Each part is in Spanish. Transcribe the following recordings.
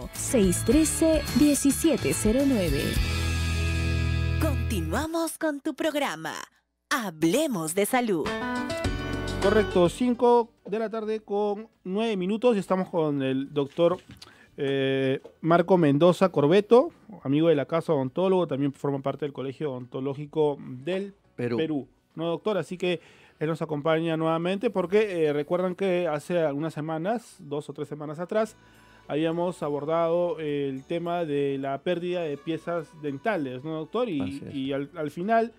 613-1709. Continuamos con tu programa. Hablemos de salud. Correcto, 5 de la tarde con 9 minutos y estamos con el doctor eh, Marco Mendoza Corbeto, amigo de la casa odontólogo, también forma parte del Colegio Odontológico del Perú. No, doctor, así que él nos acompaña nuevamente porque eh, recuerdan que hace algunas semanas, dos o tres semanas atrás, habíamos abordado el tema de la pérdida de piezas dentales, ¿no, doctor? Y, al, final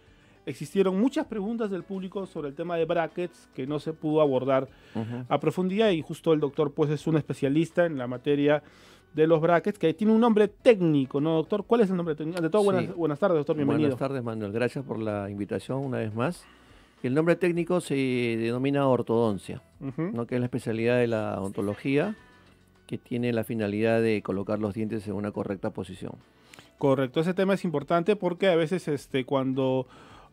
existieron muchas preguntas del público sobre el tema de brackets que no se pudo abordar a profundidad y justo el doctor pues es un especialista en la materia de los brackets, que tiene un nombre técnico, ¿no, doctor? ¿Cuál es el nombre técnico? Ante todo, buenas, tardes, doctor, bienvenido. Buenas tardes, Manuel. Gracias por la invitación una vez más. El nombre técnico se denomina ortodoncia, ¿no? que es la especialidad de la ontología que tiene la finalidad de colocar los dientes en una correcta posición. Correcto, ese tema es importante porque a veces este, cuando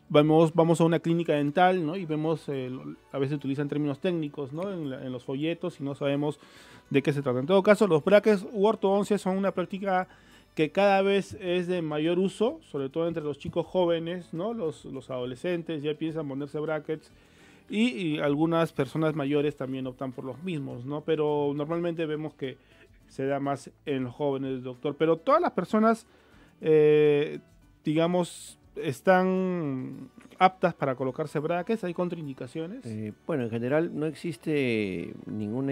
vamos, vamos a una clínica dental ¿no? y vemos, eh, a veces utilizan términos técnicos ¿no? en, los folletos y no sabemos de qué se trata. En todo caso, los brackets u ortodoncias son una práctica que cada vez es de mayor uso, sobre todo entre los chicos jóvenes, ¿no? los, los adolescentes ya piensan ponerse brackets y, algunas personas mayores también optan por los mismos, ¿no? Pero normalmente vemos que se da más en los jóvenes, doctor. Pero todas las personas, eh, digamos, están aptas para colocarse braques. ¿Hay contraindicaciones? Eh, bueno, en general no existe ninguna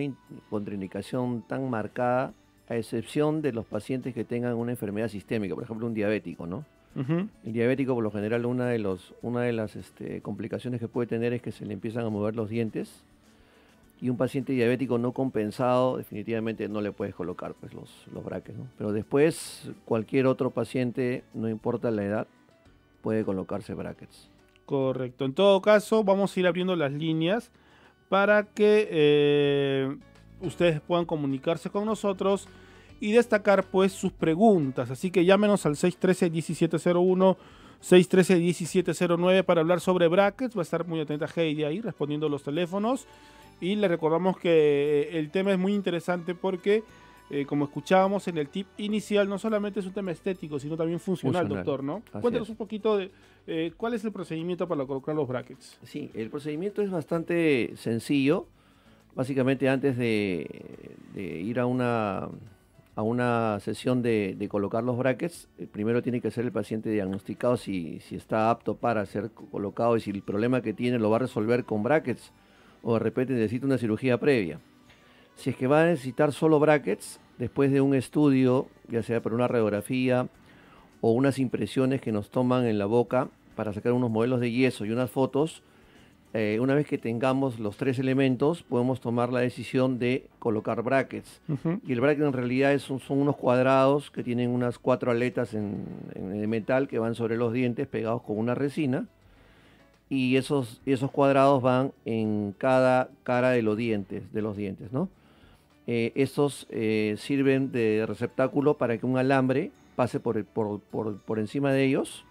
contraindicación tan marcada, a excepción de los pacientes que tengan una enfermedad sistémica, por ejemplo un diabético, ¿no? El diabético, por lo general, una de, una de las este, complicaciones que puede tener es que se le empiezan a mover los dientes. Y un paciente diabético no compensado, definitivamente no le puedes colocar pues, los, los Pero después, cualquier otro paciente, no importa la edad, puede colocarse brackets. Correcto. En todo caso, vamos a ir abriendo las líneas para que eh, ustedes puedan comunicarse con nosotros y destacar pues sus preguntas. Así que llámenos al 613-1701. 613-1709 para hablar sobre brackets. Va a estar muy atenta Heidi ahí respondiendo los teléfonos. Y le recordamos que eh, el tema es muy interesante porque, eh, como escuchábamos en el tip inicial, no solamente es un tema estético, sino también funcional, doctor, ¿no? Cuéntanos un poquito de eh, cuál es el procedimiento para colocar los brackets. Sí, el procedimiento es bastante sencillo. Básicamente antes de ir a una a una sesión de, colocar los brackets, eh, primero tiene que ser el paciente diagnosticado si, si, está apto para ser colocado y si el problema que tiene lo va a resolver con brackets o de repente necesita una cirugía previa. Si es que va a necesitar solo brackets, después de un estudio, ya sea por una radiografía o unas impresiones que nos toman en la boca para sacar unos modelos de yeso y unas fotos, eh, una vez que tengamos los tres elementos, podemos tomar la decisión de colocar brackets. Y el bracket en realidad son unos cuadrados que tienen unas cuatro aletas en, el metal que van sobre los dientes pegados con una resina. Y esos, cuadrados van en cada cara de los dientes, de los dientes, ¿no? Eh, estos eh, sirven de receptáculo para que un alambre pase por encima de ellos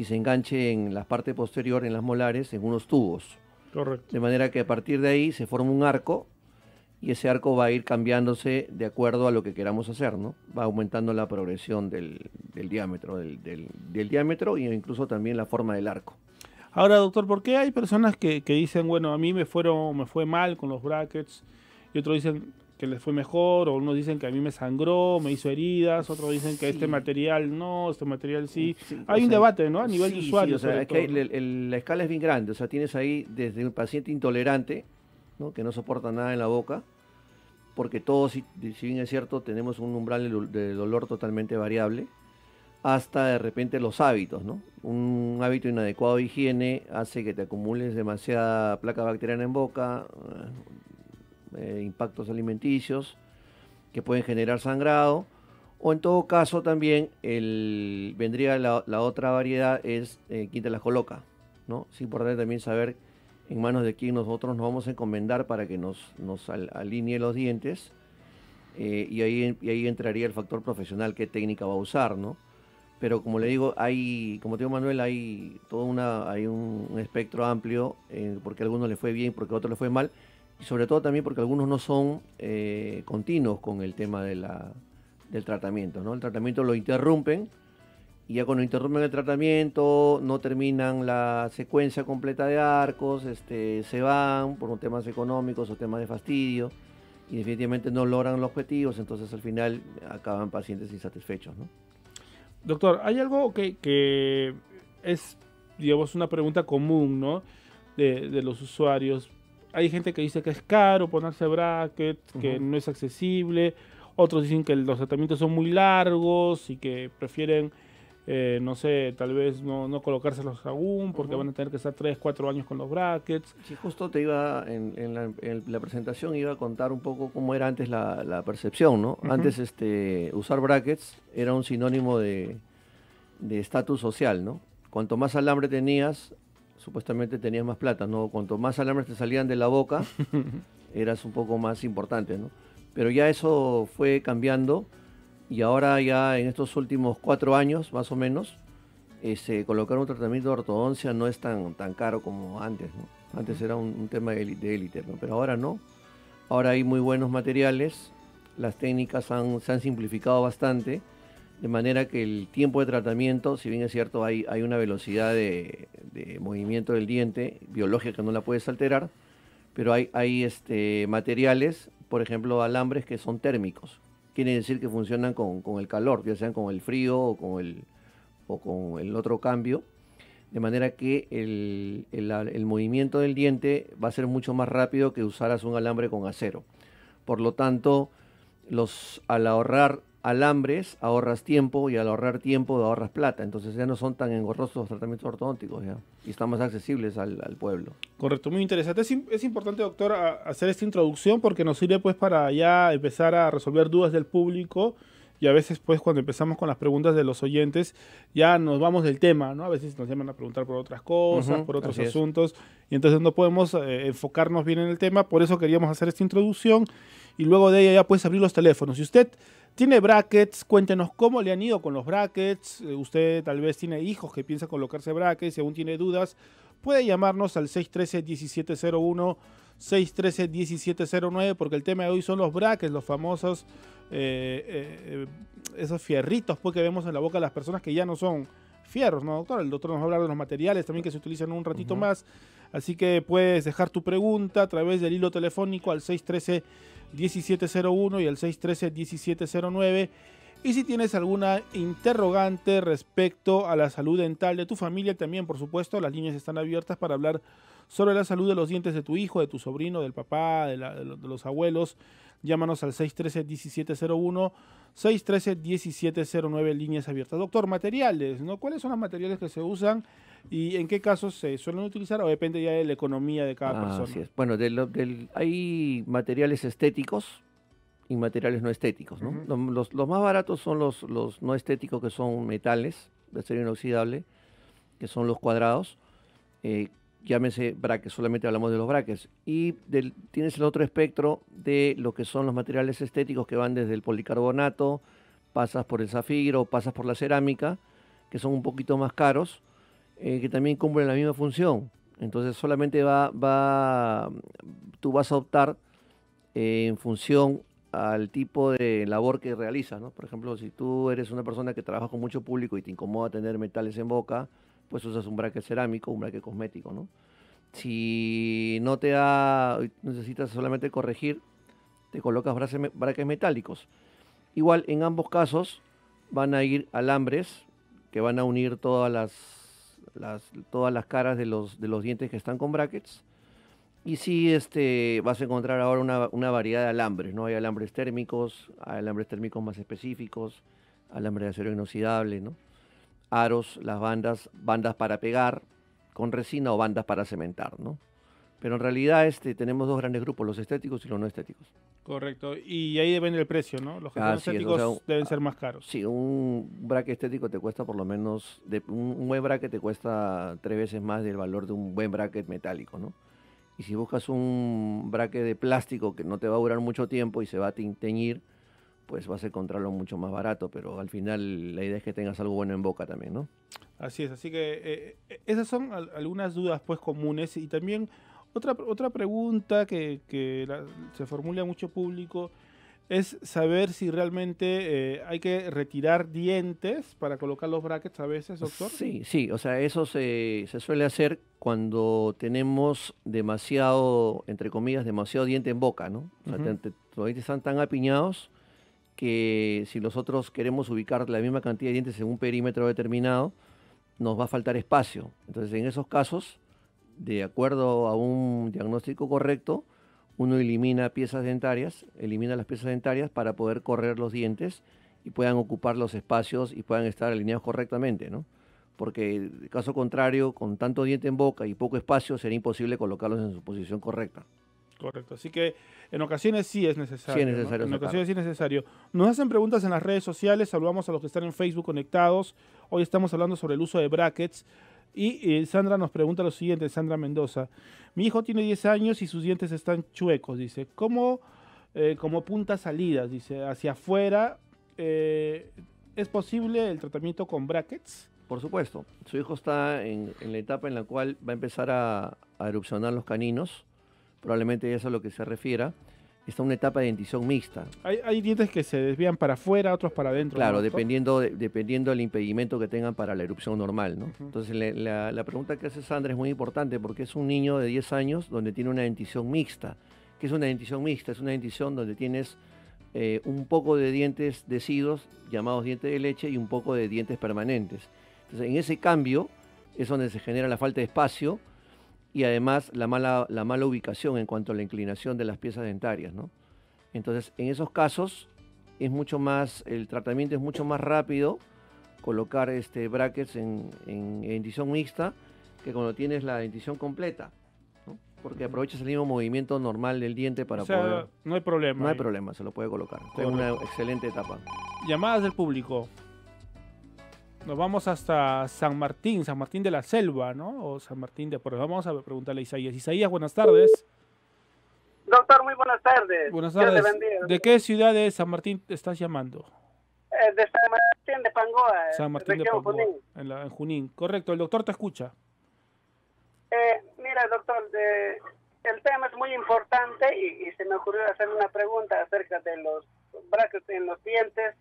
y se enganche en la parte posterior, en las molares, en unos tubos. Correcto. De manera que a partir de ahí se forma un arco y ese arco va a ir cambiándose de acuerdo a lo que queramos hacer, ¿no? Va aumentando la progresión del, diámetro, del, diámetro e incluso también la forma del arco. Ahora, doctor, ¿por qué hay personas que, que, dicen, bueno, a mí me, fueron, me fue mal con los brackets? Y otros dicen, que les fue mejor, o unos dicen que a mí me sangró, me hizo heridas, otros dicen que este material no, este material sí. hay un debate, ¿no? A nivel de usuario. que la escala es bien grande, o sea, tienes ahí desde un paciente intolerante, ¿no? que no soporta nada en la boca, porque todos, si, si bien es cierto, tenemos un umbral de dolor totalmente variable, hasta de repente los hábitos, ¿no? Un hábito inadecuado de higiene hace que te acumules demasiada placa bacteriana en boca, eh, impactos alimenticios que pueden generar sangrado. O en todo caso también el, vendría la, otra variedad es eh, quien te las coloca. ¿no? Es importante también saber en manos de quién nosotros nos vamos a encomendar para que nos, nos alinee los dientes. Eh, y, ahí, ahí entraría el factor profesional, qué técnica va a usar, ¿no? Pero como le digo, hay, como te Manuel, hay todo una, hay un, espectro amplio, porque a algunos les fue bien, porque a otros les fue mal, y sobre todo también porque algunos no son eh, continuos con el tema de la, del tratamiento, ¿no? El tratamiento lo interrumpen y ya cuando interrumpen el tratamiento no terminan la secuencia completa de arcos, este, se van por temas económicos o temas de fastidio y definitivamente no logran los objetivos, entonces al final acaban pacientes insatisfechos, Doctor, hay algo que, es, digamos, una pregunta común, ¿no? De, de los usuarios hay gente que dice que es caro ponerse brackets, que no es accesible. Otros dicen que los tratamientos son muy largos y que prefieren, eh, no sé, tal vez no, colocárselos aún porque van a tener que estar 3, 4 años con los brackets. justo te iba, en, la, presentación iba a contar un poco cómo era antes la, percepción, ¿no? Antes este, usar brackets era un sinónimo de estatus social, ¿no? Cuanto más alambre tenías, supuestamente tenías más plata, ¿no? Cuanto más alambres te salían de la boca, eras un poco más importante, ¿no? Pero ya eso fue cambiando y ahora ya en estos últimos cuatro años, más o menos, colocar un tratamiento de ortodoncia no es tan, tan caro como antes, Antes era un, tema de élite, Pero ahora no. Ahora hay muy buenos materiales, las técnicas se han simplificado bastante de manera que el tiempo de tratamiento, si bien es cierto, hay, hay una velocidad de, movimiento del diente biológica que no la puedes alterar, pero hay, hay este, materiales, por ejemplo, alambres que son térmicos. Quiere decir que funcionan con, el calor, ya sean con el frío o con el, o con el otro cambio. De manera que el, movimiento del diente va a ser mucho más rápido que usaras un alambre con acero. Por lo tanto, los, al ahorrar alambres, ahorras tiempo y al ahorrar tiempo ahorras plata. Entonces ya no son tan engorrosos los tratamientos ortodónticos ya y están más accesibles al, pueblo. Correcto, muy interesante. Es, importante, doctor, hacer esta introducción porque nos sirve pues para ya empezar a resolver dudas del público y a veces pues cuando empezamos con las preguntas de los oyentes ya nos vamos del tema, ¿no? A veces nos llaman a preguntar por otras cosas, por otros asuntos y entonces no podemos eh, enfocarnos bien en el tema, por eso queríamos hacer esta introducción y luego de ella ya puedes abrir los teléfonos. Si usted tiene brackets, cuéntenos cómo le han ido con los brackets. Eh, usted tal vez tiene hijos que piensa colocarse brackets y aún tiene dudas. Puede llamarnos al 613-1701, 613-1709, porque el tema de hoy son los brackets, los famosos, eh, eh, esos fierritos pues, que vemos en la boca de las personas que ya no son fierros, ¿no, doctor? El doctor nos va a hablar de los materiales también que se utilizan un ratito más. Así que puedes dejar tu pregunta a través del hilo telefónico al 613 1701 y el 613 1709. Y si tienes alguna interrogante respecto a la salud dental de tu familia, también por supuesto las líneas están abiertas para hablar sobre la salud de los dientes de tu hijo, de tu sobrino, del papá, de, los abuelos. Llámanos al 613-1701, 613-1709, líneas abiertas. Doctor, materiales, ¿no? ¿Cuáles son los materiales que se usan y en qué casos se suelen utilizar o depende ya de la economía de cada ah, persona? Así es. Bueno, hay materiales estéticos y materiales no estéticos, ¿no? los, más baratos son los, los no estéticos que son metales de acero inoxidable, que son los cuadrados. Eh, llámese braques, solamente hablamos de los braques. Y tienes el otro espectro de lo que son los materiales estéticos que van desde el policarbonato, pasas por el zafiro, pasas por la cerámica, que son un poquito más caros, eh, que también cumplen la misma función. Entonces solamente va, va tú vas a optar eh, en función al tipo de labor que realizas, Por ejemplo, si tú eres una persona que trabaja con mucho público y te incomoda tener metales en boca, pues usas un braque cerámico, un braque cosmético, ¿no? Si no te da, necesitas solamente corregir, te colocas braques metálicos. Igual en ambos casos van a ir alambres que van a unir todas las, todas las caras de los, de los dientes que están con brackets. Y sí, este, vas a encontrar ahora una, variedad de alambres, ¿no? Hay alambres térmicos, hay alambres térmicos más específicos, alambre de acero inoxidable, ¿no? aros, las bandas, bandas para pegar con resina o bandas para cementar, ¿no? Pero en realidad este, tenemos dos grandes grupos, los estéticos y los no estéticos. Correcto, y ahí depende el precio, ¿no? Los estéticos deben ser más caros. Sí, un braque estético te cuesta por lo menos, un, buen braque te cuesta tres veces más del valor de un buen bracket metálico, ¿no? Y si buscas un braque de plástico que no te va a durar mucho tiempo y se va a teñir, pues vas a encontrarlo mucho más barato, pero al final la idea es que tengas algo bueno en boca también, ¿no? Así es, así que eh, eh, esas son algunas dudas pues comunes y también otra, otra pregunta que, que se formula mucho público es saber si realmente eh, hay que retirar dientes para colocar los brackets a veces, doctor. Sí, sí, o sea, eso se, suele hacer cuando tenemos demasiado, entre comillas, demasiado diente en boca, ¿no? O sea, los están tan apiñados que si nosotros queremos ubicar la misma cantidad de dientes en un perímetro determinado, nos va a faltar espacio. Entonces, en esos casos, de acuerdo a un diagnóstico correcto, uno elimina piezas dentarias, elimina las piezas dentarias para poder correr los dientes y puedan ocupar los espacios y puedan estar alineados correctamente, ¿no? Porque caso contrario, con tanto diente en boca y poco espacio, sería imposible colocarlos en su posición correcta. Correcto. Así que en ocasiones sí es necesario. Sí es necesario. En ocasiones sí es necesario. Nos hacen preguntas en las redes sociales. Saludamos a los que están en Facebook conectados. Hoy estamos hablando sobre el uso de brackets. Y eh, Sandra nos pregunta lo siguiente, Sandra Mendoza. Mi hijo tiene 10 años y sus dientes están chuecos, dice. ¿Cómo, eh, como puntas salidas, dice, hacia afuera? Eh, ¿Es posible el tratamiento con brackets? Por supuesto. Su hijo está en, la etapa en la cual va a empezar a erupcionar los caninos probablemente eso es a lo que se refiera, está una etapa de dentición mixta. Hay, dientes que se desvían para afuera, otros para adentro. Claro, dependiendo, dependiendo del impedimento que tengan para la erupción normal. ¿no? Entonces, la, pregunta que hace Sandra es muy importante porque es un niño de 10 años donde tiene una dentición mixta. ¿Qué es una dentición mixta? Es una dentición donde tienes eh, un poco de dientes decidos, llamados dientes de leche, y un poco de dientes permanentes. Entonces, en ese cambio es donde se genera la falta de espacio y además la mala, la mala ubicación en cuanto a la inclinación de las piezas dentarias, Entonces, en esos casos, es mucho más, el tratamiento es mucho más rápido colocar este brackets en, en, dentición mixta que cuando tienes la dentición completa, porque aprovechas el mismo movimiento normal del diente para poder... No hay problema. No hay problema, se lo puede colocar. Es una excelente etapa. Llamadas del público nos vamos hasta San Martín, San Martín de la Selva, ¿no? O San Martín de Porres. Vamos a preguntarle a Isaías. Isaías, buenas tardes. Doctor, muy buenas tardes. Buenas tardes. ¿De qué ciudad de San Martín te estás llamando? Eh, de San Martín de Pangoa. Eh, San Martín de Pangoa, En, Junín. Correcto, el doctor te escucha. Eh, mira, doctor, de, el tema es muy importante y, se me ocurrió hacer una pregunta acerca de los brazos en los dientes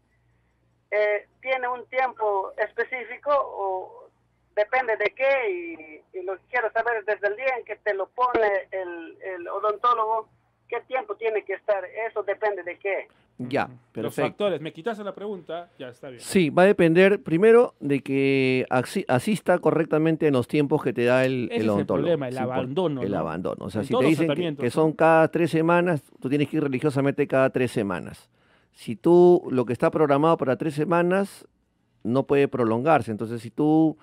eh, tiene un tiempo específico o depende de qué y, lo quiero saber desde el día en que te lo pone el, odontólogo, qué tiempo tiene que estar, eso depende de qué. Ya, pero Los factores, me quitaste la pregunta, ya está bien. Sí, va a depender primero de que asista correctamente en los tiempos que te da el, el odontólogo. el problema, el abandono. El abandono. O sea, si te dicen que, que, son cada tres semanas, tú tienes que ir religiosamente cada tres semanas si tú lo que está programado para tres semanas no puede prolongarse. Entonces, si tú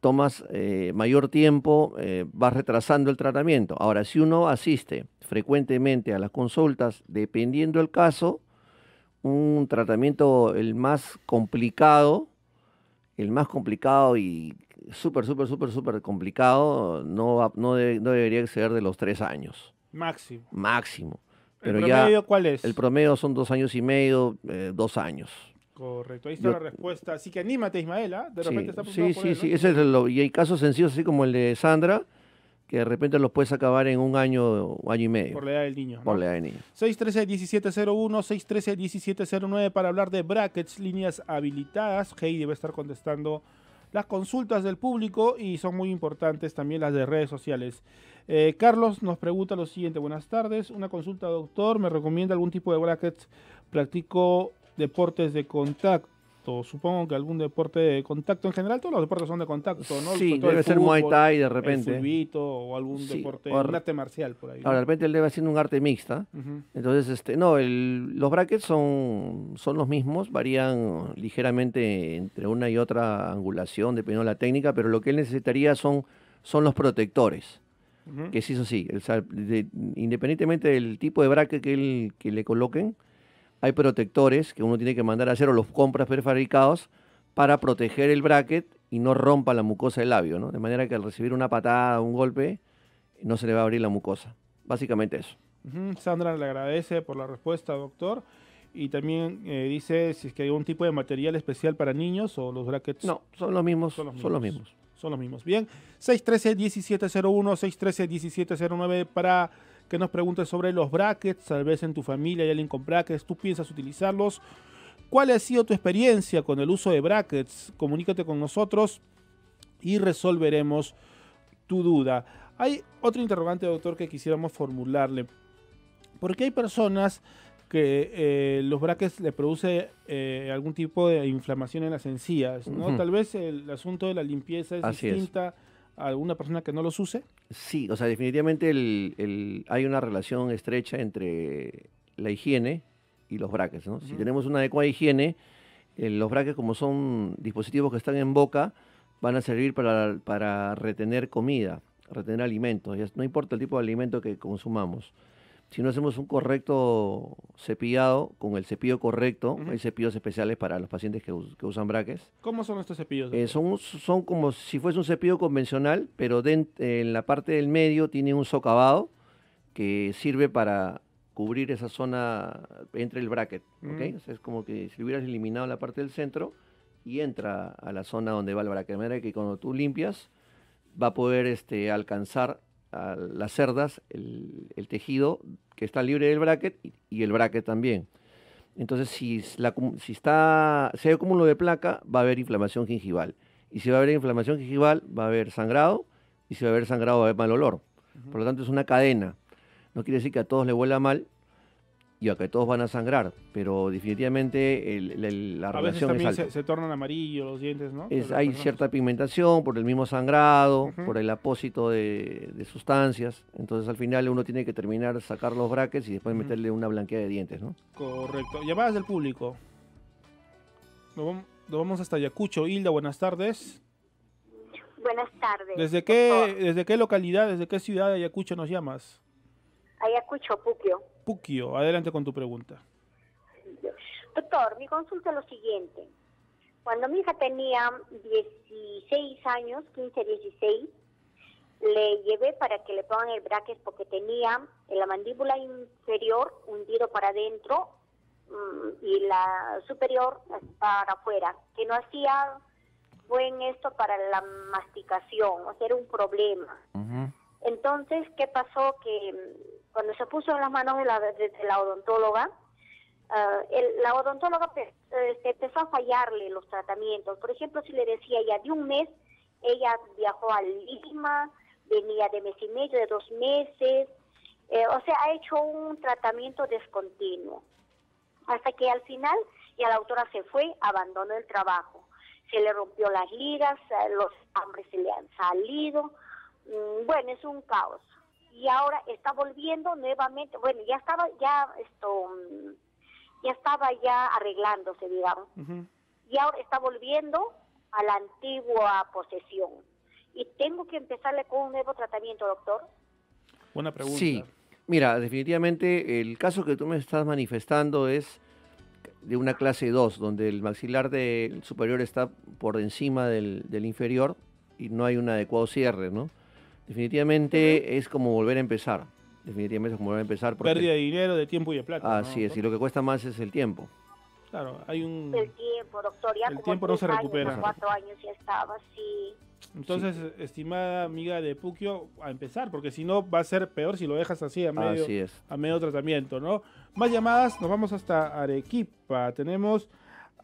tomas eh, mayor tiempo, eh, vas retrasando el tratamiento. Ahora, si uno asiste frecuentemente a las consultas, dependiendo del caso, un tratamiento el más complicado, el más complicado y súper, súper, súper, súper complicado, no, no, no debería exceder de los tres años. Máximo. Máximo. Pero ¿El promedio cuál es? El promedio son dos años y medio, eh, dos años. Correcto, ahí está la respuesta. Así que anímate, Ismaela. ¿ah? De sí, Sí, sí, sí. es el, y hay casos sencillos así como el de Sandra, que de repente los puedes acabar en un año, año y medio. Por la edad del niño. Por la edad del niño. 613-1701, 613-1709 para hablar de brackets, líneas habilitadas. Hey, debe estar contestando las consultas del público y son muy importantes también las de redes sociales. Eh, Carlos nos pregunta lo siguiente, buenas tardes, una consulta doctor, ¿me recomienda algún tipo de brackets? Practico deportes de contacto. Supongo que algún deporte de contacto. En general, todos los deportes son de contacto, ¿no? Sí, debe ser Muay Thai de repente. El o algún deporte, un arte marcial por ahí. Ahora, de repente él debe ser un arte mixta. Entonces, este, no, los brackets son, son los mismos, varían ligeramente entre una y otra angulación, dependiendo de la técnica, pero lo que él necesitaría son, son los protectores que sí eso sí independientemente del tipo de bracket que, le coloquen, hay protectores que uno tiene que mandar a hacer o los compras prefabricados para proteger el bracket y no rompa la mucosa del labio, ¿no? De manera que al recibir una patada o un golpe, no se le va a abrir la mucosa. Básicamente eso. Sandra le agradece por la respuesta, doctor. Y también eh, dice si es que hay algún tipo de material especial para niños o los brackets. No, Son los mismos. Son los mismos son los mismos. Bien, 613-1701, 613-1709 para que nos preguntes sobre los brackets, tal vez en tu familia hay alguien con brackets, tú piensas utilizarlos. ¿Cuál ha sido tu experiencia con el uso de brackets? Comunícate con nosotros y resolveremos tu duda. Hay otro interrogante, doctor, que quisiéramos formularle. Porque hay personas que eh, los braques le produce eh, algún tipo de inflamación en las encías, ¿no? Tal vez el asunto de la limpieza es distinta a alguna persona que no los use. Sí, o sea, definitivamente hay una relación estrecha entre la higiene y los braques, ¿no? Si tenemos una adecuada higiene, eh, los braques como son dispositivos que están en boca, van a servir para retener comida, retener alimentos, no importa el tipo de alimento que consumamos si no hacemos un correcto cepillado con el cepillo correcto, hay cepillos especiales para los pacientes que, usan brackets. ¿Cómo son estos cepillos? Eh, son, como si fuese un cepillo convencional, pero en la parte del medio tiene un socavado que sirve para cubrir esa zona entre el bracket. Mm. es como que si hubieras eliminado la parte del centro y entra a la zona donde va el bracket. De manera que cuando tú limpias, va a poder este, alcanzar las cerdas el, tejido que está libre del bracket y, el bracket también. Entonces, si, si, está, hay de placa, va a haber inflamación gingival. Y si va a haber inflamación gingival, va a haber sangrado. Y si va a haber sangrado, va a haber mal olor. Por lo tanto, es una cadena. No quiere decir que a todos le huela mal, y acá todos van a sangrar, pero definitivamente el, la a veces también Se, tornan amarillos los dientes, ¿no? Es, hay cierta pigmentación por el mismo sangrado, por el apósito de, sustancias, entonces al final uno tiene que terminar sacar los brackets y después meterle una blanquea de dientes, ¿no? Correcto. Llamadas del público. Nos vamos, hasta Ayacucho. Hilda, buenas tardes. Buenas tardes. ¿Desde qué, ¿desde qué localidad, desde qué ciudad de Ayacucho nos llamas? Ahí escucho Puquio. Puquio, adelante con tu pregunta. Doctor, mi consulta es lo siguiente. Cuando mi hija tenía 16 años, 15, 16, le llevé para que le pongan el braque porque tenía en la mandíbula inferior hundido para adentro mm, y la superior para afuera, que no hacía buen esto para la masticación, o sea, era un problema. Entonces, ¿qué pasó? Que cuando se puso en las manos de la, odontóloga, la odontóloga eh, eh, empezó a fallarle los tratamientos. Por ejemplo, si le decía ya de un mes, ella viajó a Lima, venía de mes y medio, de dos meses, eh, o sea, ha hecho un tratamiento descontinuo. Hasta que al final ya la autora se fue, abandonó el trabajo. Se le rompió las ligas, los hambres se le han salido. Mm, bueno, es un caos y ahora está volviendo nuevamente, bueno, ya estaba ya esto mm, ya estaba ya arreglándose, digamos. Y ahora está volviendo a la antigua posesión. Y tengo que empezarle con un nuevo tratamiento, doctor. Buena pregunta. Sí. Mira, definitivamente el caso que tú me estás manifestando es de una clase 2, donde el maxilar del superior está por encima del inferior y no hay un adecuado cierre, ¿no? Definitivamente es como volver a empezar. Definitivamente es como volver a empezar. Pérdida de dinero, de tiempo y de plata. Así es, y lo que cuesta más es el tiempo. Claro, hay un... El tiempo, doctor, el tiempo no se recupera. años estaba Entonces, estimada amiga de Puquio, a empezar, porque si no va a ser peor si lo dejas así a medio, así es. a medio tratamiento, ¿no? Más llamadas, nos vamos hasta Arequipa. Tenemos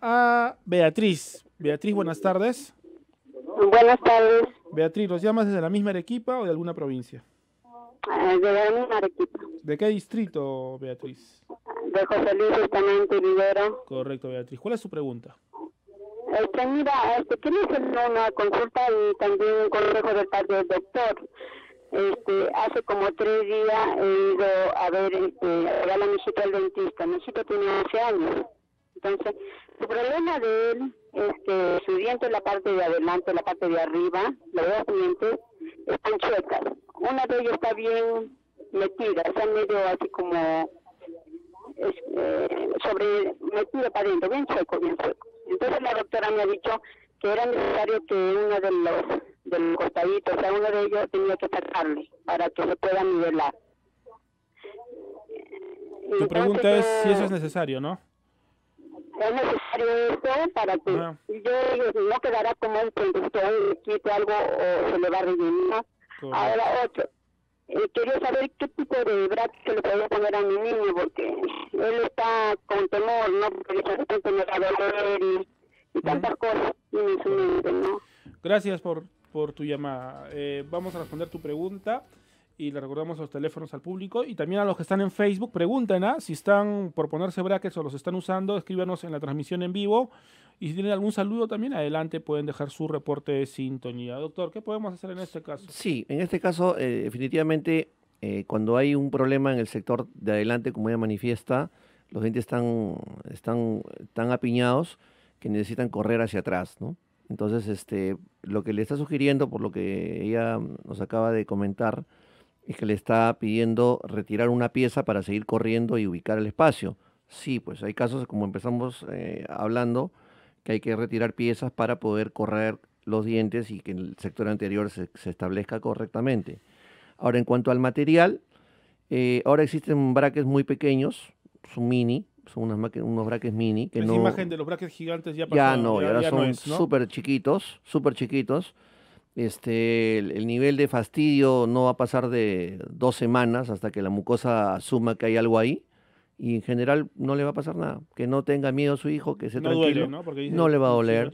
a Beatriz. Beatriz, buenas tardes. Buenas tardes. Beatriz, ¿los llamas desde la misma Arequipa o de alguna provincia? Ah, de la misma Arequipa. ¿De qué distrito, Beatriz? De José Luis justamente, Rivero. Correcto, Beatriz. ¿Cuál es su pregunta? Este, mira, este, quiero hacer una consulta y también un consejo del parte del doctor. Este, hace como tres días he ido a ver, este, a, la municipal al dentista. Mi hijita tiene 11 años. Entonces, el problema de él, es que su diente la parte de adelante, la parte de arriba, los dos dientes están chuecas. Una de ellas está bien metida, está medio así como eh, sobre metida para adentro, bien chueco, bien chueco. Entonces la doctora me ha dicho que era necesario que uno de los del costadito, o sea, uno de ellos tenía que sacarle para que se pueda nivelar. Tu pregunta es si eso es necesario, ¿no? es necesario esto para que ah. yo no quedara como un conductor y quito algo o se le va a rellenar. Ahora otro. Eh, quería saber qué tipo de brazo le podía poner a mi niño porque él está con temor, ¿no? Porque de repente me va a doler y, tantas cosas en su mente, ¿no? Gracias por, por tu llamada. Eh, vamos a responder tu pregunta y le recordamos los teléfonos al público y también a los que están en Facebook, pregunten ¿ah? si están por ponerse brackets o los están usando, escríbanos en la transmisión en vivo y si tienen algún saludo también adelante pueden dejar su reporte de sintonía. Doctor, ¿qué podemos hacer en este caso? Sí, en este caso eh, definitivamente eh, cuando hay un problema en el sector de adelante, como ella manifiesta, los gente están, están tan apiñados que necesitan correr hacia atrás, ¿no? Entonces, este, lo que le está sugiriendo, por lo que ella nos acaba de comentar, es que le está pidiendo retirar una pieza para seguir corriendo y ubicar el espacio. Sí, pues hay casos, como empezamos eh, hablando, que hay que retirar piezas para poder correr los dientes y que el sector anterior se, establezca correctamente. Ahora, en cuanto al material, eh, ahora existen braques muy pequeños, son mini, son unos braques mini. Que no, imagen de los braques gigantes ya Ya no, ya, ahora son súper chiquitos, súper chiquitos este, el, nivel de fastidio no va a pasar de dos semanas hasta que la mucosa asuma que hay algo ahí y en general no le va a pasar nada. Que no tenga miedo a su hijo, que se no ¿no? no le va a doler,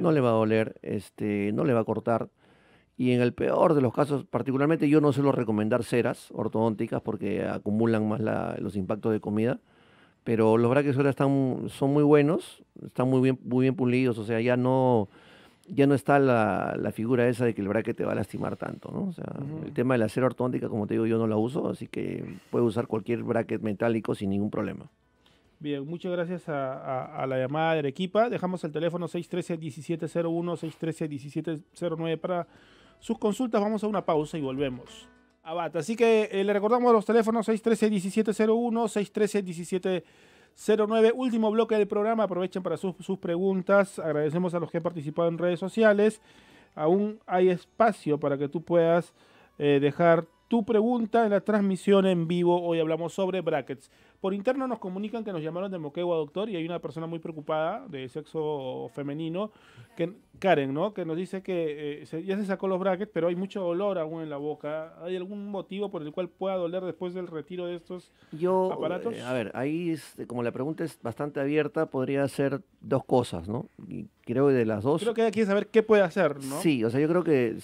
no, le va a doler, este, no le va a cortar. Y en el peor de los casos, particularmente yo no suelo recomendar ceras ortodónticas porque acumulan más los impactos de comida. Pero los braques ahora están, son muy buenos, están muy bien, muy bien pulidos, o sea, ya no, ya no está la, figura esa de que el bracket te va a lastimar tanto, ¿no? O sea, el tema de la acero ortóntica, como te digo, yo no la uso, así que puedo usar cualquier bracket metálico sin ningún problema. Bien, muchas gracias a, la llamada de Arequipa. Dejamos el teléfono 613-1701, 613-1709 para sus consultas. Vamos a una pausa y volvemos. Abata, así que eh, le recordamos los teléfonos 613-1701, 613-1709. 09, último bloque del programa. Aprovechen para sus, preguntas. Agradecemos a los que han participado en redes sociales. Aún hay espacio para que tú puedas eh, dejar tu pregunta en la transmisión en vivo. Hoy hablamos sobre brackets. Por interno nos comunican que nos llamaron de Moquegua, doctor, y hay una persona muy preocupada de sexo femenino, que, Karen, ¿no? Que nos dice que eh, ya se sacó los brackets, pero hay mucho dolor aún en la boca. ¿Hay algún motivo por el cual pueda doler después del retiro de estos eh, aparatos? a ver, ahí, este, como la pregunta es bastante abierta, podría ser dos cosas, ¿no? creo que de las dos. Creo que ella quiere saber qué puede hacer, ¿no? Sí, o sea, yo creo que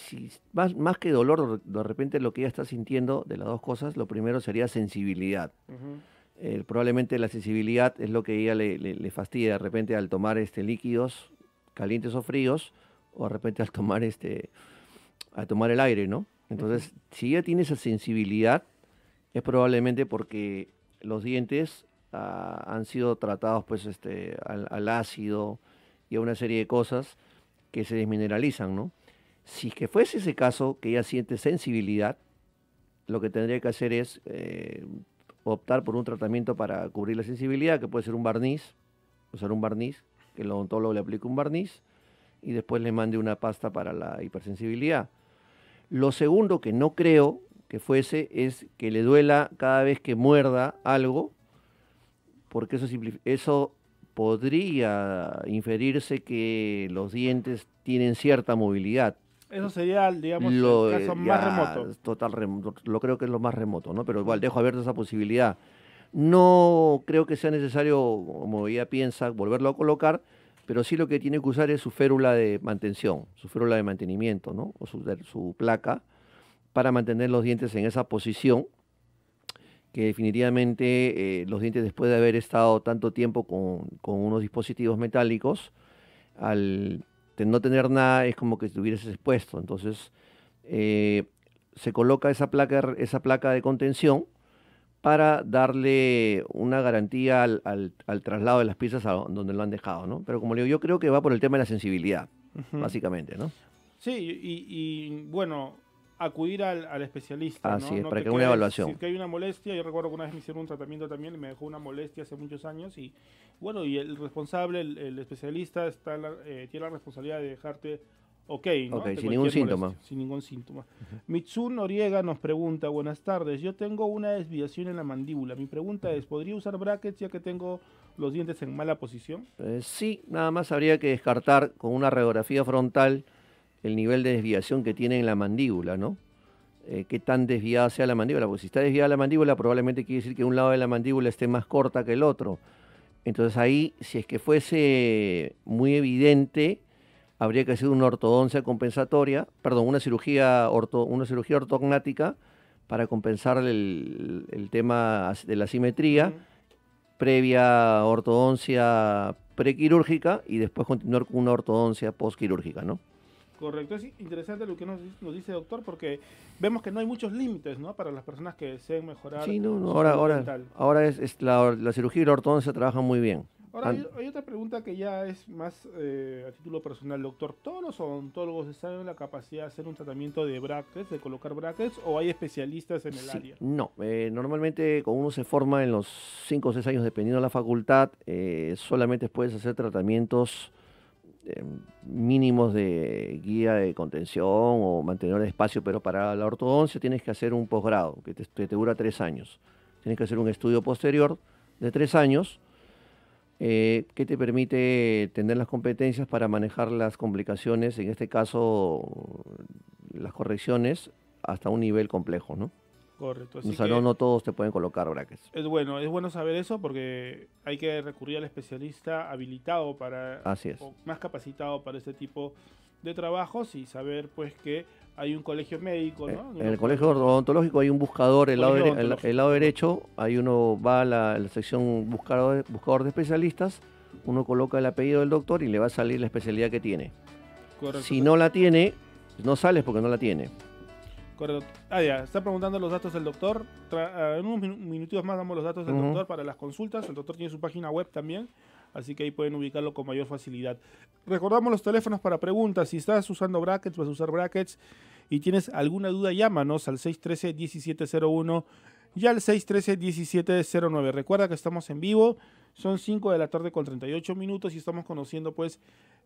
más, que dolor, de repente lo que ella está sintiendo, de las dos cosas, lo primero sería sensibilidad. Eh, probablemente la sensibilidad es lo que ella le, fastidia de repente al tomar este, líquidos calientes o fríos, o de repente al tomar, este, al tomar el aire, ¿no? Entonces, si ella tiene esa sensibilidad, es probablemente porque los dientes ah, han sido tratados pues, este, al, ácido y a una serie de cosas que se desmineralizan, ¿no? Si que fuese ese caso que ella siente sensibilidad, lo que tendría que hacer es eh, optar por un tratamiento para cubrir la sensibilidad, que puede ser un barniz, usar un barniz, que el odontólogo le aplique un barniz y después le mande una pasta para la hipersensibilidad. Lo segundo que no creo que fuese es que le duela cada vez que muerda algo, porque eso, eso podría inferirse que los dientes tienen cierta movilidad eso sería, digamos, el caso más remoto. Total, remoto, lo creo que es lo más remoto, ¿no? Pero igual dejo abierta esa posibilidad. No creo que sea necesario, como ella piensa, volverlo a colocar, pero sí lo que tiene que usar es su férula de mantención, su férula de mantenimiento, ¿no? O su, placa, para mantener los dientes en esa posición, que definitivamente eh, los dientes después de haber estado tanto tiempo con, con unos dispositivos metálicos, al este, no tener nada es como que estuvieras expuesto. Entonces, eh, se coloca esa placa, esa placa de contención para darle una garantía al, al, traslado de las piezas a donde lo han dejado, ¿no? Pero como le digo, yo creo que va por el tema de la sensibilidad, básicamente, ¿no? Sí, y, y bueno, acudir al, al especialista. Así ¿no? es, para que una evaluación. Si que hay una molestia, yo recuerdo que una vez me hicieron un tratamiento también y me dejó una molestia hace muchos años y bueno, y el responsable, el, especialista, está eh, tiene la responsabilidad de dejarte ok. ¿no? sin ningún síntoma. Sin ningún síntoma. Mitsun Noriega nos pregunta, buenas tardes, yo tengo una desviación en la mandíbula. Mi pregunta es, ¿podría usar brackets ya que tengo los dientes en mala posición? Eh, sí, nada más habría que descartar con una radiografía frontal el nivel de desviación que tiene en la mandíbula, ¿no? Eh, qué tan desviada sea la mandíbula, porque si está desviada la mandíbula probablemente quiere decir que un lado de la mandíbula esté más corta que el otro. Entonces ahí, si es que fuese muy evidente, habría que hacer una ortodoncia compensatoria, perdón, una cirugía, una cirugía ortognática para compensar el, tema de la simetría, previa ortodoncia prequirúrgica y después continuar con una ortodoncia postquirúrgica, ¿no? Correcto, es interesante lo que nos, dice doctor porque vemos que no hay muchos límites ¿no? para las personas que deseen mejorar. Sí, no, ahora, ahora, ahora es, la, cirugía y la ortodoncia trabajan muy bien. Ahora hay, otra pregunta que ya es más eh, a título personal, doctor. ¿Todos los odontólogos saben la capacidad de hacer un tratamiento de brackets, de colocar brackets, o hay especialistas en el área? No, eh, normalmente cuando uno se forma en los 5 o 6 años, dependiendo de la facultad, eh, solamente puedes hacer tratamientos mínimos de guía de contención o mantener el espacio, pero para la ortodoncia tienes que hacer un posgrado que te, dura tres años. Tienes que hacer un estudio posterior de tres años eh, que te permite tener las competencias para manejar las complicaciones, en este caso las correcciones, hasta un nivel complejo, ¿no? Correcto. no, todos te pueden colocar brackets. Es bueno, es bueno saber eso porque hay que recurrir al especialista habilitado para, más capacitado para ese tipo de trabajos y saber pues que hay un colegio médico, eh, En el colegio odontológico hay un buscador, el, lado, derecho, hay uno va a la, sección buscador, buscador de especialistas, uno coloca el apellido del doctor y le va a salir la especialidad que tiene. Si no la tiene, no sales porque no la tiene. Ah, ya, está preguntando los datos del doctor. Ah, en unos minutitos más damos los datos del doctor para las consultas. El doctor tiene su página web también, así que ahí pueden ubicarlo con mayor facilidad. Recordamos los teléfonos para preguntas. Si estás usando brackets, vas a usar brackets y tienes alguna duda, llámanos al 613-1701 y al 613-1709. Recuerda que estamos en vivo, son 5 de la tarde con 38 minutos y estamos conociendo pues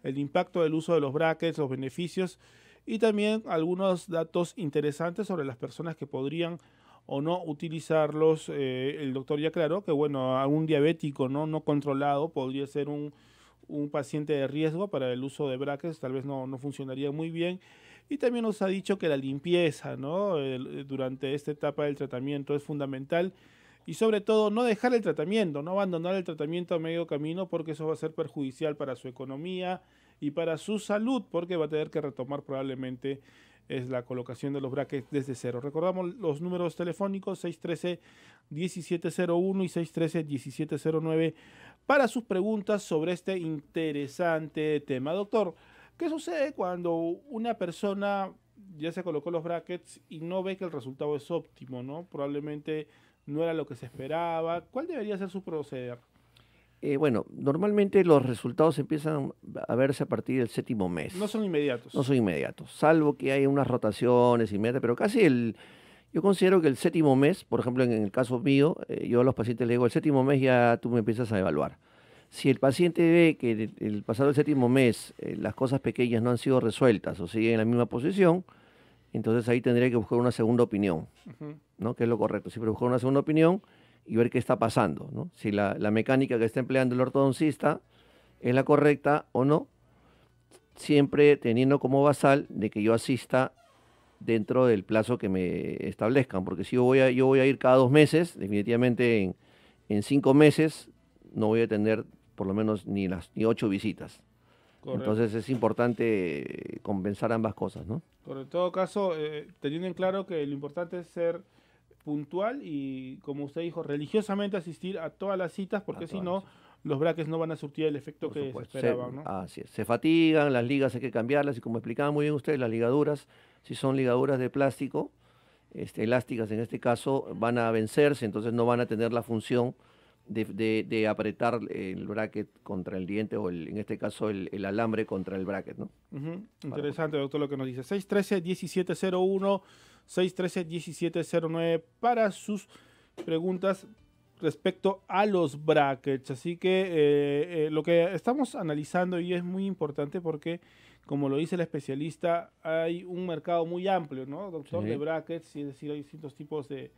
el impacto del uso de los brackets, los beneficios y también algunos datos interesantes sobre las personas que podrían o no utilizarlos. Eh, el doctor ya aclaró que, bueno, a un diabético no, no controlado podría ser un, un paciente de riesgo para el uso de brackets, tal vez no, no, funcionaría muy bien. Y también nos ha dicho que la limpieza ¿no? Eh, durante esta etapa del tratamiento es fundamental. Y sobre todo, no dejar el tratamiento, no abandonar el tratamiento a medio camino porque eso va a ser perjudicial para su economía, y para su salud, porque va a tener que retomar probablemente es la colocación de los brackets desde cero. Recordamos los números telefónicos 613-1701 y 613-1709 para sus preguntas sobre este interesante tema. Doctor, ¿qué sucede cuando una persona ya se colocó los brackets y no ve que el resultado es óptimo? ¿no? Probablemente no era lo que se esperaba. ¿Cuál debería ser su proceder? Eh, bueno, normalmente los resultados empiezan a verse a partir del séptimo mes. No son inmediatos. No son inmediatos, salvo que hay unas rotaciones inmediatas, pero casi el... Yo considero que el séptimo mes, por ejemplo, en el caso mío, eh, yo a los pacientes les digo, el séptimo mes ya tú me empiezas a evaluar. Si el paciente ve que el, pasado el séptimo mes eh, las cosas pequeñas no han sido resueltas o siguen en la misma posición, entonces ahí tendría que buscar una segunda opinión, ¿no? Que es lo correcto. Siempre buscar una segunda opinión y ver qué está pasando, ¿no? Si la, la mecánica que está empleando el ortodoncista es la correcta o no, siempre teniendo como basal de que yo asista dentro del plazo que me establezcan, porque si yo voy a, yo voy a ir cada dos meses, definitivamente en, en cinco meses no voy a tener por lo menos ni las ni ocho visitas. Entonces es importante eh, compensar ambas cosas, ¿no? Pero en todo caso, eh, teniendo en claro que lo importante es ser puntual y, como usted dijo, religiosamente asistir a todas las citas, porque si no, los brackets no van a surtir el efecto que se esperaban. ¿no? Se fatigan, las ligas hay que cambiarlas, y como explicaba muy bien usted las ligaduras, si son ligaduras de plástico, este, elásticas en este caso, van a vencerse, entonces no van a tener la función de, apretar el bracket contra el diente o en este caso el, alambre contra el bracket. ¿no? Interesante, doctor, lo que nos dice. 613-1701. 613-1709 para sus preguntas respecto a los brackets. Así que eh, eh, lo que estamos analizando y es muy importante porque, como lo dice la especialista, hay un mercado muy amplio, ¿no, doctor? De brackets, es decir, hay distintos tipos de,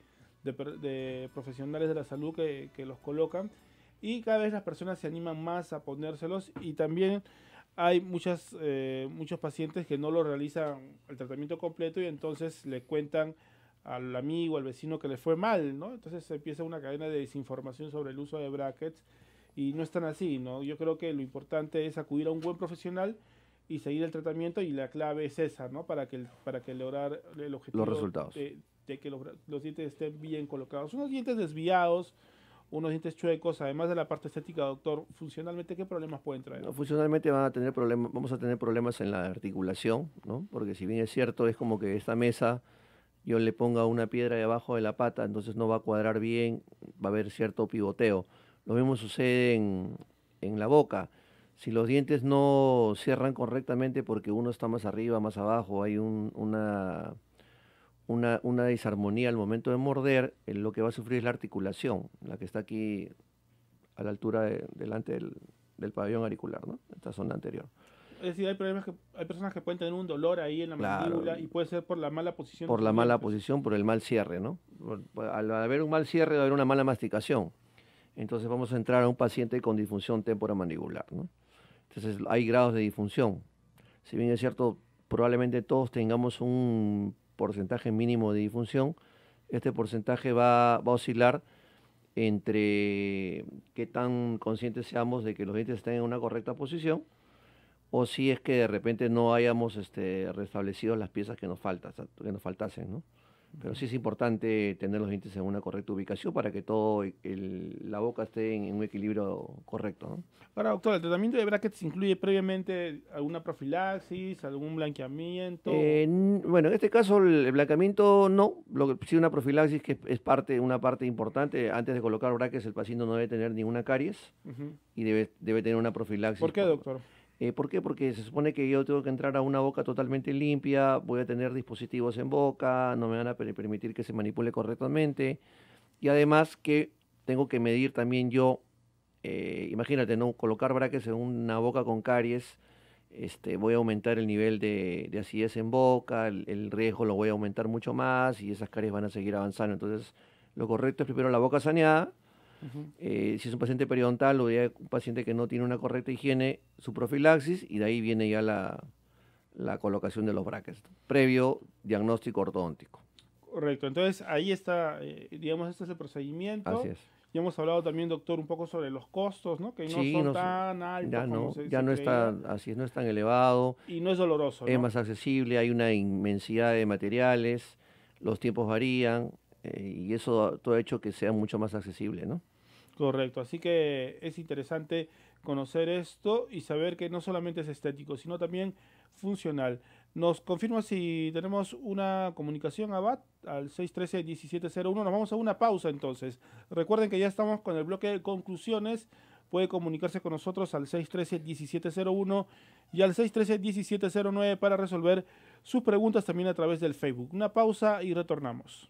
profesionales de la salud que, que los colocan y cada vez las personas se animan más a ponérselos y también hay muchas, eh, muchos pacientes que no lo realizan el tratamiento completo y entonces le cuentan al amigo, al vecino que le fue mal, ¿no? Entonces empieza una cadena de desinformación sobre el uso de brackets y no es tan así, ¿no? Yo creo que lo importante es acudir a un buen profesional y seguir el tratamiento y la clave es esa, ¿no? Para que, para que lograr el objetivo los resultados. De, que los, los dientes estén bien colocados. Unos dientes desviados, unos dientes chuecos, además de la parte estética, doctor, funcionalmente, ¿qué problemas pueden traer? No, funcionalmente van a tener problemas, vamos a tener problemas en la articulación, ¿no? Porque si bien es cierto, es como que esta mesa yo le ponga una piedra debajo de la pata, entonces no va a cuadrar bien, va a haber cierto pivoteo. Lo mismo sucede en, la boca. Si los dientes no cierran correctamente porque uno está más arriba, más abajo, hay una una, una disarmonía al momento de morder, lo que va a sufrir es la articulación, la que está aquí a la altura delante del, del, pabellón auricular, ¿no? Esta zona anterior. Es decir, hay, hay personas que pueden tener un dolor ahí en la mandíbula y puede ser por la mala posición. Por la mala posición, por el mal cierre, ¿no? al haber un mal cierre, va a haber una mala masticación. Entonces vamos a entrar a un paciente con disfunción temporomandibular, ¿no? Entonces hay grados de disfunción. Si bien es cierto, probablemente todos tengamos un porcentaje mínimo de difusión, este porcentaje va, a oscilar entre qué tan conscientes seamos de que los dientes estén en una correcta posición o si es que de repente no hayamos este, restablecido las piezas que nos, que nos faltasen, ¿no? Pero sí es importante tener los dientes en una correcta ubicación para que todo la boca esté en, un equilibrio correcto. ¿no? Ahora, doctor, ¿el tratamiento de brackets incluye previamente alguna profilaxis, algún blanqueamiento? Eh, bueno, en este caso el blanqueamiento no, lo que sí una profilaxis que es parte, una parte importante. Antes de colocar brackets el paciente no debe tener ninguna caries y debe, debe tener una profilaxis. ¿Por qué, doctor? Eh, ¿Por qué? Porque se supone que yo tengo que entrar a una boca totalmente limpia, voy a tener dispositivos en boca, no me van a permitir que se manipule correctamente. Y además que tengo que medir también yo, eh, imagínate, ¿no? colocar braques en una boca con caries, este, voy a aumentar el nivel de, acidez en boca, el, el, riesgo lo voy a aumentar mucho más y esas caries van a seguir avanzando. Entonces, lo correcto es primero la boca saneada eh, si es un paciente periodontal o ya un paciente que no tiene una correcta higiene, su profilaxis y de ahí viene ya la, colocación de los brackets, previo diagnóstico ortodóntico. Correcto, entonces ahí está, eh, digamos, este es el procedimiento. Ya hemos hablado también, doctor, un poco sobre los costos, ¿no? Que no son Ya no, ya no está, así es, no es tan elevado. Y no es doloroso. Es más accesible, hay una inmensidad de materiales, los tiempos varían eh, y eso todo ha hecho que sea mucho más accesible, ¿no? Correcto, así que es interesante conocer esto y saber que no solamente es estético, sino también funcional. Nos confirma si tenemos una comunicación, Abad, al 613-1701. Nos vamos a una pausa entonces. Recuerden que ya estamos con el bloque de conclusiones. Puede comunicarse con nosotros al 613-1701 y al 613-1709 para resolver sus preguntas también a través del Facebook. Una pausa y retornamos.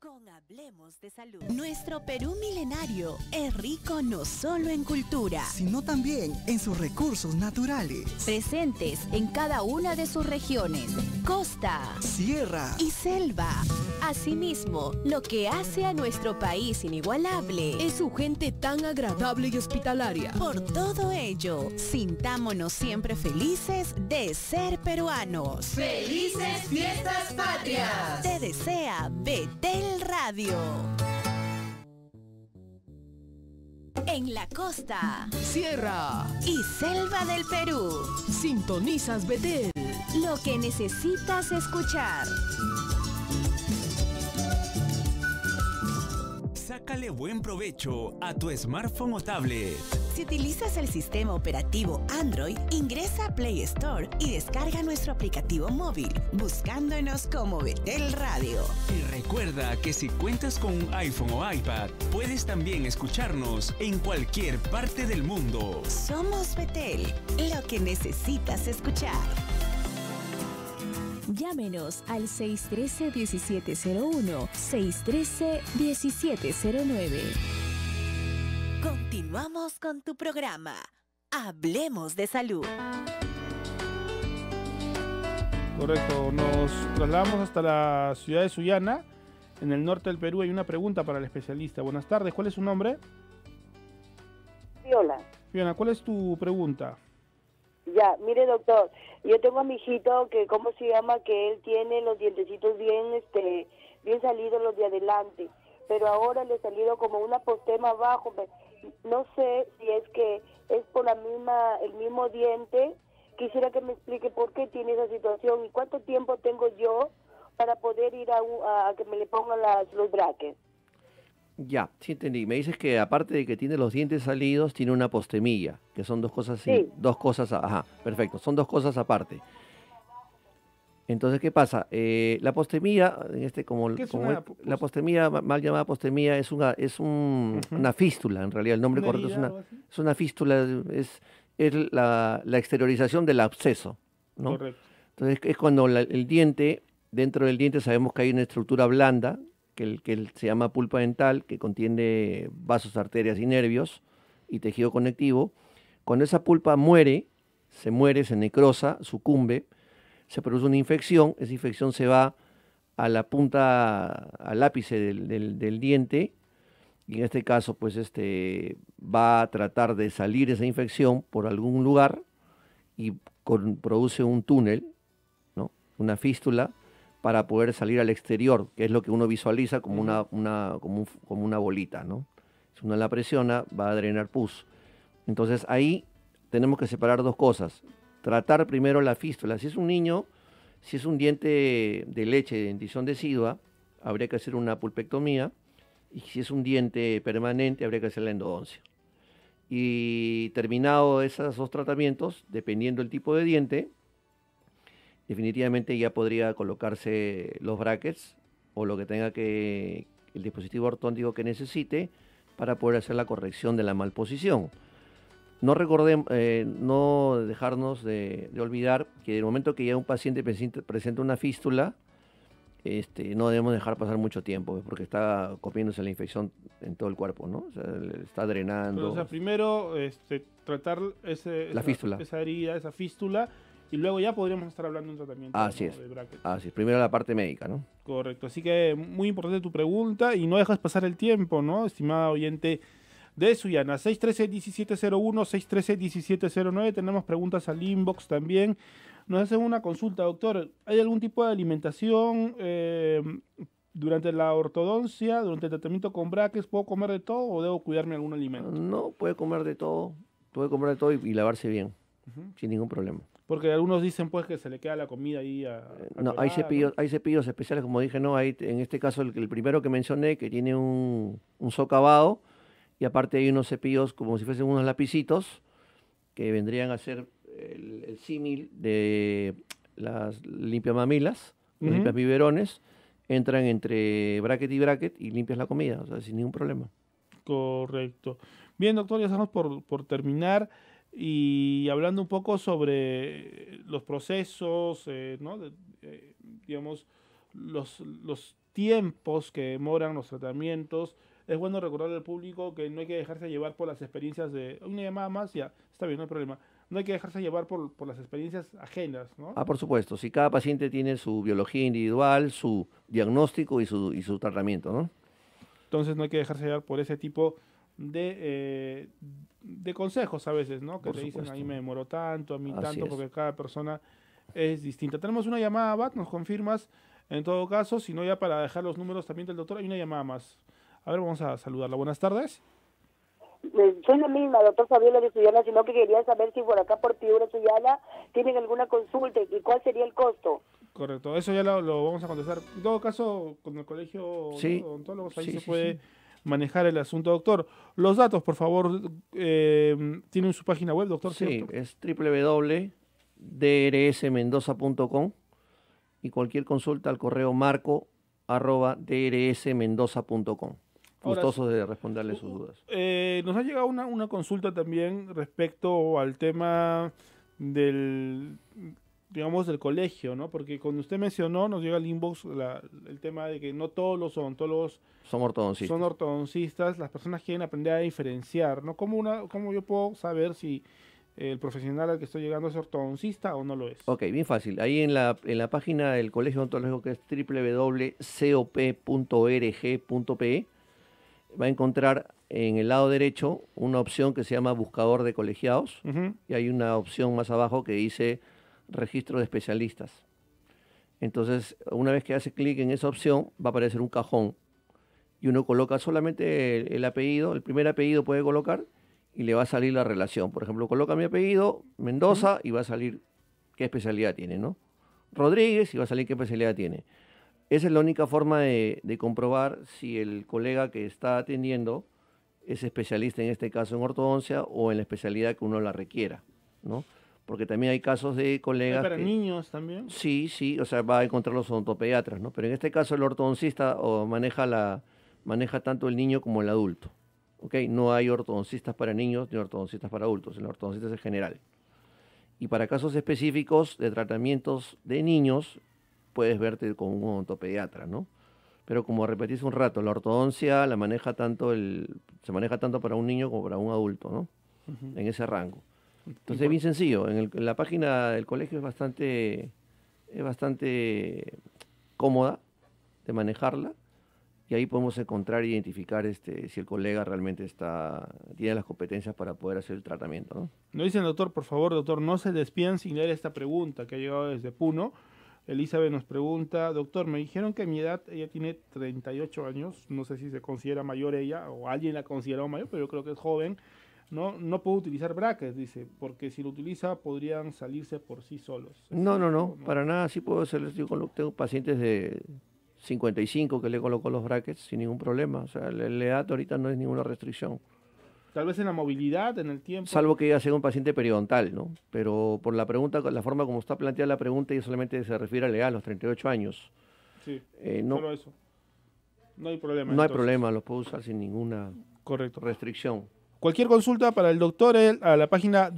con Hablemos de Salud. Nuestro Perú milenario es rico no solo en cultura, sino también en sus recursos naturales. Presentes en cada una de sus regiones, costa, sierra y selva. Asimismo, lo que hace a nuestro país inigualable es su gente tan agradable y hospitalaria. Por todo ello, sintámonos siempre felices de ser peruanos. ¡Felices fiestas patrias! Te desea Betel Radio. En la costa, sierra y selva del Perú. Sintonizas Betel. Lo que necesitas escuchar. Sácale buen provecho a tu smartphone o tablet. Si utilizas el sistema operativo Android, ingresa a Play Store y descarga nuestro aplicativo móvil, buscándonos como Betel Radio. Y recuerda que si cuentas con un iPhone o iPad, puedes también escucharnos en cualquier parte del mundo. Somos Betel, lo que necesitas escuchar. Llámenos al 613-1701, 613-1709. Continuamos con tu programa. Hablemos de salud. Correcto, nos trasladamos hasta la ciudad de Sullana, en el norte del Perú. Hay una pregunta para el especialista. Buenas tardes, ¿cuál es su nombre? Viola. Fiona, ¿cuál es tu pregunta? Ya, mire doctor, yo tengo a mi hijito que, ¿cómo se llama? Que él tiene los dientecitos bien, este, bien salidos los de adelante, pero ahora le ha salido como una postema abajo. No sé si es que es por la misma, el mismo diente. Quisiera que me explique por qué tiene esa situación y cuánto tiempo tengo yo para poder ir a, que me le pongan las, los brackets. Ya, sí entendí. Me dices que aparte de que tiene los dientes salidos, tiene una postemilla, que son dos cosas, sí. dos cosas, ajá, perfecto, son dos cosas aparte. Entonces, ¿qué pasa? Eh, la en este, como, la postemilla, mal llamada postemilla, es una, es una fístula, en realidad el nombre correcto es una, es una fístula, es, la, exteriorización del absceso. ¿no? Correcto. Entonces, es cuando el diente, dentro del diente sabemos que hay una estructura blanda, que, se llama pulpa dental, que contiene vasos, arterias y nervios y tejido conectivo. Cuando esa pulpa muere, se muere, se necrosa, sucumbe, se produce una infección, esa infección se va a la punta, al ápice del, diente, y en este caso pues este va a tratar de salir esa infección por algún lugar y produce un túnel, ¿no? una fístula, para poder salir al exterior, que es lo que uno visualiza como una, como una bolita, ¿no? Si uno la presiona, va a drenar pus. Entonces ahí tenemos que separar dos cosas. Tratar primero la fístula. Si es un niño, si es un diente de leche de dentición decidua, habría que hacer una pulpectomía. Y si es un diente permanente, habría que hacer la endodoncia. Y terminado esos dos tratamientos, dependiendo del tipo de diente, definitivamente ya podría colocarse los brackets o lo que tenga que el dispositivo ortóntico que necesite para poder hacer la corrección de la malposición. No, recordemos, eh, no dejarnos de, olvidar que el momento que ya un paciente presenta una fístula, este, no debemos dejar pasar mucho tiempo, pues, porque está comiéndose la infección en todo el cuerpo, ¿no? está drenando. primero este, tratar esa herida, esa fístula, y luego ya podríamos estar hablando de un tratamiento Así es. Así es, primero la parte médica, ¿no? Correcto, así que muy importante tu pregunta y no dejas pasar el tiempo, ¿no? Estimada oyente de Suyana, 613-1701, 613-1709, tenemos preguntas al inbox también. Nos hacen una consulta, doctor, ¿hay algún tipo de alimentación eh, durante la ortodoncia, durante el tratamiento con brackets, puedo comer de todo o debo cuidarme algún alimento? No, puede comer de todo, puede comer de todo y, lavarse bien, sin ningún problema. Porque algunos dicen pues que se le queda la comida ahí a... Eh, no, hay cepillos, hay cepillos especiales, como dije, no, hay, en este caso el, primero que mencioné, que tiene un, socavado, y aparte hay unos cepillos como si fuesen unos lapicitos, que vendrían a ser el, símil de las limpias mamilas, limpias biberones, entran entre bracket y bracket y limpias la comida, o sea, sin ningún problema. Correcto. Bien, doctor, ya estamos por, por terminar y hablando un poco sobre los procesos, eh, ¿no? Eh, digamos, los, los, tiempos que demoran los tratamientos. Es bueno recordar al público que no hay que dejarse llevar por las experiencias de... Una llamada más, ya, está bien, no hay problema. No hay que dejarse llevar por, las experiencias ajenas, ¿no? Ah, por supuesto. Si cada paciente tiene su biología individual, su diagnóstico y su, y su tratamiento, ¿no? Entonces no hay que dejarse llevar por ese tipo de de, eh, de consejos a veces, ¿no? Que te dicen, ahí me demoro tanto, a mí tanto, porque cada persona es distinta. Tenemos una llamada, Bat, nos confirmas, en todo caso, si no ya para dejar los números también del doctor, hay una llamada más. A ver, vamos a saludarla. Buenas tardes. Pues, soy la misma, doctor Fabiola de Suyana, sino que quería saber si por acá, por Piura Suyana, tienen alguna consulta y cuál sería el costo. Correcto, eso ya lo, vamos a contestar. En todo caso, con el colegio sí, odontólogos, ahí se puede manejar el asunto, doctor. Los datos, por favor, eh, tienen su página web, doctor. Sí, es www.drsmendoza.com y cualquier consulta al correo marco arroba drsmendoza.com. Gustosos de responderle sus uh, dudas. Eh, nos ha llegado una consulta también respecto al tema del digamos, del colegio, ¿no? Porque cuando usted mencionó, nos llega al inbox el tema de que no todos los odontólogos son ortodoncistas. Son ortodoncistas, las personas quieren aprender a diferenciar, ¿no? ¿Cómo, una, yo puedo saber si el profesional al que estoy llegando es ortodoncista o no lo es? Ok, bien fácil. Ahí en la, en la página del colegio odontológico que es www.cop.org.pe va a encontrar en el lado derecho una opción que se llama buscador de colegiados y hay una opción más abajo que dice registro de especialistas. Entonces, una vez que hace clic en esa opción, va a aparecer un cajón y uno coloca solamente el, apellido, el primer apellido puede colocar y le va a salir la relación. Por ejemplo, coloca mi apellido, Mendoza, y va a salir qué especialidad tiene, ¿no? Rodríguez, y va a salir qué especialidad tiene. Esa es la única forma de, de comprobar si el colega que está atendiendo es especialista, en este caso en ortodoncia, o en la especialidad que uno la requiera, ¿no? porque también hay casos de colegas. ¿Para niños también? Sí, sí, o sea, va a encontrar los odontopediatras, ¿no? Pero en este caso el ortodoncista o maneja, la, maneja tanto el niño como el adulto. ¿ok? No hay ortodoncistas para niños ni ortodoncistas para adultos, el ortodoncista es general. Y para casos específicos de tratamientos de niños, puedes verte con un odontopediatra, ¿no? Pero como repetís un rato, la ortodoncia la maneja tanto el, se maneja tanto para un niño como para un adulto, ¿no? En ese rango. Entonces es bien sencillo. En, la página del colegio es bastante, es bastante cómoda de manejarla y ahí podemos encontrar e identificar este, si el colega realmente está, tiene las competencias para poder hacer el tratamiento. ¿no? Nos dicen, doctor, por favor, doctor, no se despidan sin leer esta pregunta que ha llegado desde Puno. Elizabeth nos pregunta, doctor, me dijeron que mi edad ella tiene 38 años, no sé si se considera mayor ella o alguien la considera mayor, pero yo creo que es joven. No, no puedo utilizar brackets, dice, porque si lo utiliza podrían salirse por sí solos. No, no, no, para nada, sí puedo hacerlo. Yo tengo pacientes de 55 que le colocó los brackets sin ningún problema. O sea, el EAT ahorita no es ninguna restricción. Tal vez en la movilidad, en el tiempo. Salvo que ya sea un paciente periodontal, ¿no? Pero por la pregunta, la forma como está planteada la pregunta, ella solamente se refiere al la a los 38 años. Sí, eh, solo eso. No hay problema. No hay problema, los puedo usar sin ninguna Correcto. restricción. Cualquier consulta para el doctor a la página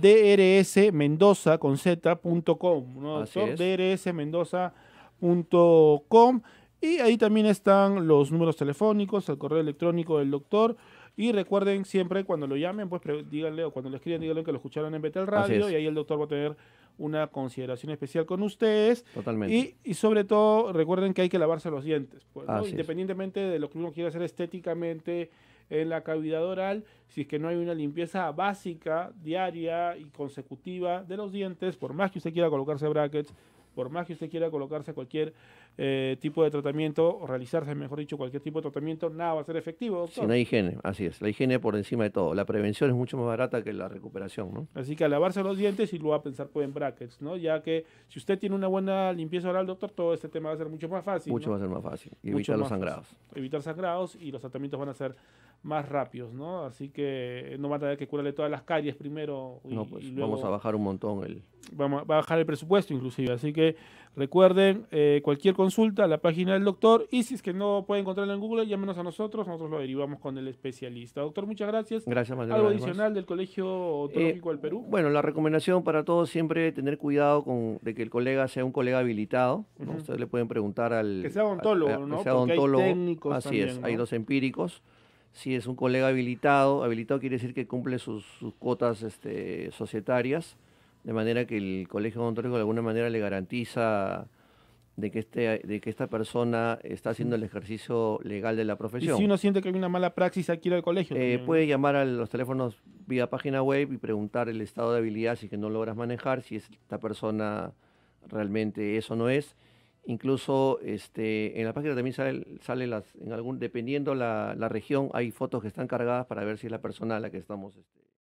Mendoza con ¿no, drsmendoza.com y ahí también están los números telefónicos, el correo electrónico del doctor. Y recuerden siempre cuando lo llamen, pues díganle o cuando le escriban, díganle que lo escucharon en Betel Radio y ahí el doctor va a tener una consideración especial con ustedes. Totalmente. Y, sobre todo recuerden que hay que lavarse los dientes, pues, independientemente de lo que uno quiera hacer estéticamente en la cavidad oral si es que no hay una limpieza básica, diaria y consecutiva de los dientes, por más que usted quiera colocarse brackets, por más que usted quiera colocarse cualquier eh, tipo de tratamiento, o realizarse, mejor dicho, cualquier tipo de tratamiento, nada va a ser efectivo. Doctor. Si no higiene, así es. La higiene por encima de todo. La prevención es mucho más barata que la recuperación, ¿no? Así que a lavarse los dientes y luego a pensar pues, en brackets, ¿no? Ya que si usted tiene una buena limpieza oral, doctor, todo este tema va a ser mucho más fácil. Mucho va a ser más fácil. Y evitar los sangrados. Evitar sangrados y los tratamientos van a ser más rápidos, ¿no? Así que eh, no va a tener que curarle todas las calles primero. no, pues vamos a bajar un montón el... Vamos a bajar el presupuesto inclusive, así que recuerden, eh, cualquier consulta, la página del doctor, y si es que no puede encontrarla en Google, llámenos a nosotros, nosotros lo derivamos con el especialista. Doctor, muchas gracias. Gracias, Manuel. Algo adicional del Colegio Odontológico del eh, Perú. Bueno, la recomendación para todos siempre tener cuidado con de que el colega sea un colega habilitado, ustedes le pueden preguntar al... Que sea odontólogo, ¿no? Que sea odontólogo, así es, hay dos empíricos si es un colega habilitado, habilitado quiere decir que cumple sus, cuotas este, societarias, de manera que el colegio Monterrey de alguna manera le garantiza de que, este, de que esta persona está haciendo el ejercicio legal de la profesión. si uno siente que hay una mala praxis aquí en el colegio? Eh, puede llamar a los teléfonos vía página web y preguntar el estado de habilidad si que no logras manejar, si esta persona realmente eso no es. Incluso este, en la página también sale, sale las, en algún, dependiendo la, la región, hay fotos que están cargadas para ver si es la persona a la que estamos este,